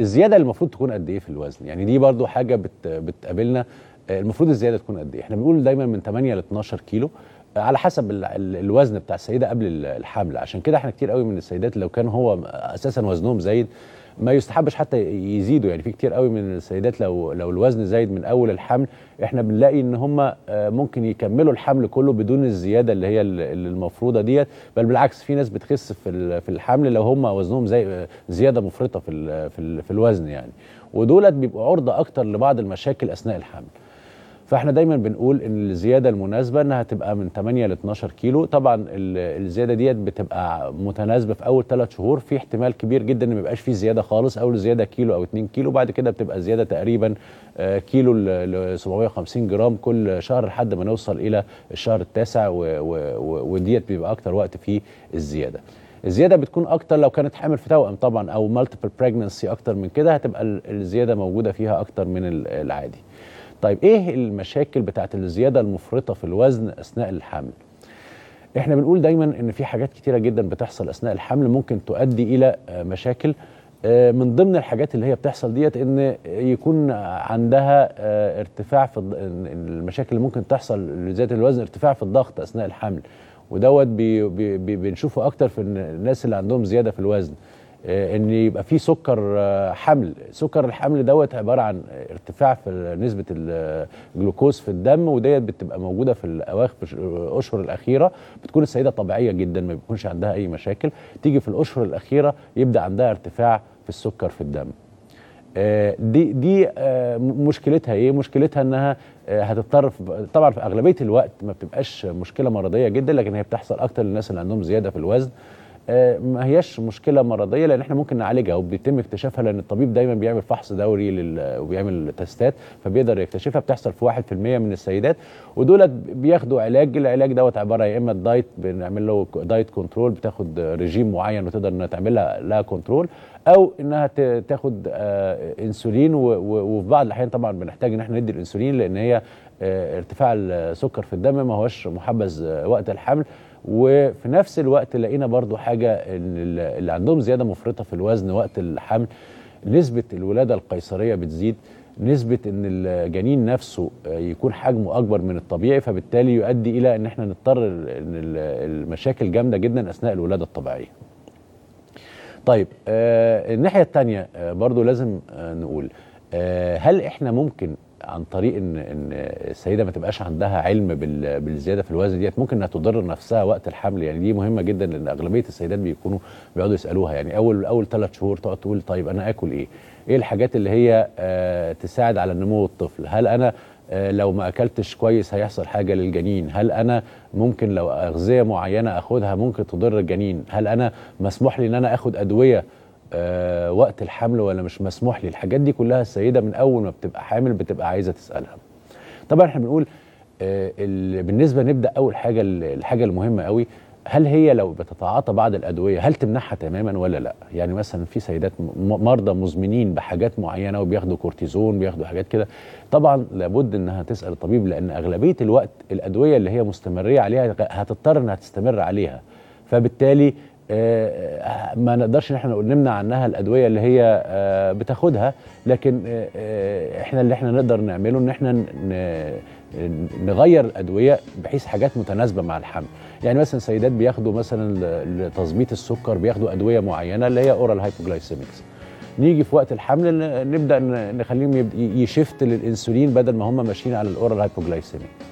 الزياده اللي المفروض تكون قد ايه في الوزن يعني دي برضو حاجه بت بتقابلنا المفروض الزياده تكون قد ايه احنا بنقول دايما من 8 ل 12 كيلو آه، على حسب الوزن بتاع السيده قبل الحمل عشان كده احنا كتير قوي من السيدات لو كان هو اساسا وزنهم زايد ما يستحبش حتى يزيدوا يعني في كتير قوي من السيدات لو لو الوزن زايد من اول الحمل احنا بنلاقي ان هم آه، ممكن يكملوا الحمل كله بدون الزياده اللي هي المفروضه ديت بل بالعكس في ناس بتخس في في الحمل لو هم وزنهم زي آه، زياده مفرطه في في الوزن يعني ودولت بيبقوا عرضه اكتر لبعض المشاكل اثناء الحمل فاحنا دايما بنقول ان الزياده المناسبه انها تبقى من 8 ل 12 كيلو طبعا الزياده ديت بتبقى متناسبه في اول ثلاث شهور في احتمال كبير جدا ان ما يبقاش فيه زياده خالص اول زياده كيلو او 2 كيلو بعد كده بتبقى زياده تقريبا آه، كيلو ل 750 جرام كل شهر لحد ما نوصل الى الشهر التاسع وديت بيبقى اكتر وقت فيه الزياده الزياده بتكون اكتر لو كانت حامل في توأم طبعا او مالتيبل بريجنسي اكتر من كده هتبقى الزياده موجوده فيها اكتر من العادي طيب ايه المشاكل بتاعت الزياده المفرطه في الوزن اثناء الحمل احنا بنقول دايما ان في حاجات كتيره جدا بتحصل اثناء الحمل ممكن تؤدي الى آه، مشاكل آه، من ضمن الحاجات اللي هي بتحصل ديت ان يكون عندها آه، ارتفاع في المشاكل اللي ممكن تحصل لزياده الوزن ارتفاع في الضغط اثناء الحمل ودوت بنشوفه اكتر في الناس اللي عندهم زياده في الوزن آه، ان يبقى في سكر آه، حمل سكر الحمل دوت عباره عن ارتفاع في نسبه الجلوكوز في الدم وديت بتبقى موجوده في الاواخر في الاشهر الاخيره بتكون السيده طبيعيه جدا ما بيكونش عندها اي مشاكل تيجي في الاشهر الاخيره يبدا عندها ارتفاع في السكر في الدم آه، دي دي مشكلتها ايه مشكلتها انها هتضطر طبعا في اغلبيه الوقت ما بتبقاش مشكله مرضيه جدا لكن هي بتحصل اكتر للناس اللي عندهم زياده في الوزن ما هياش مشكله مرضيه لان احنا ممكن نعالجها وبيتم اكتشافها لان الطبيب دايما بيعمل فحص دوري لل... وبيعمل تستات فبيقدر يكتشفها بتحصل في 1% من السيدات ودولت بياخدوا علاج العلاج دوت عباره يا اما الدايت بنعمل له دايت كنترول بتاخد رجيم معين وتقدر انها تعملها لها كنترول او انها تاخد آه، انسولين وفي بعض الاحيان طبعا بنحتاج ان احنا ندي الانسولين لان هي آه، ارتفاع السكر في الدم ما هوش محبذ آه، وقت الحمل وفي نفس الوقت لقينا برضو حاجه اللي عندهم زياده مفرطه في الوزن وقت الحمل نسبه الولاده القيصريه بتزيد نسبة ان الجنين نفسه آه، يكون حجمه اكبر من الطبيعي فبالتالي يؤدي الى ان احنا نضطر ان المشاكل جامدة جدا اثناء الولادة الطبيعية طيب آه، الناحية الثانيه آه، برضو لازم نقول هل احنا ممكن عن طريق ان ان السيده ما تبقاش عندها علم بالزياده في الوزن ديت ممكن انها تضر نفسها وقت الحمل يعني دي مهمه جدا لان اغلبيه السيدات بيكونوا بيقعدوا يسالوها يعني اول اول ثلاث شهور تقعد تقول طيب انا اكل ايه؟ ايه الحاجات اللي هي آه، تساعد على نمو الطفل؟ هل انا آه، لو ما اكلتش كويس هيحصل حاجه للجنين؟ هل انا ممكن لو اغذيه معينه اخدها ممكن تضر الجنين؟ هل انا مسموح لي ان انا اخد ادويه آه وقت الحمل ولا مش مسموح لي الحاجات دي كلها السيده من اول ما بتبقى حامل بتبقى عايزه تسالها طبعا احنا بنقول آه بالنسبه نبدا اول حاجه الحاجه المهمه قوي هل هي لو بتتعاطى بعض الادويه هل تمنحها تماما ولا لا يعني مثلا في سيدات مرضى مزمنين بحاجات معينه وبياخدوا كورتيزون بياخدوا حاجات كده طبعا لابد انها تسال الطبيب لان اغلبيه الوقت الادويه اللي هي مستمريه عليها هتضطر انها تستمر عليها فبالتالي آه، آه، ما نقدرش ان احنا نقول نمنع عنها الادويه اللي هي آه، بتاخدها لكن احنا اللي احنا نقدر نعمله ان احنا نغير الادويه بحيث حاجات متناسبه مع الحمل يعني مثلا سيدات بياخدوا مثلا لتظبيط السكر بياخدوا ادويه معينه اللي هي اورال هايبوجلايسيمكس نيجي في وقت الحمل نبدا نخليهم يشفت للانسولين بدل ما هم ماشيين على الاورال هايبوجلايسيميك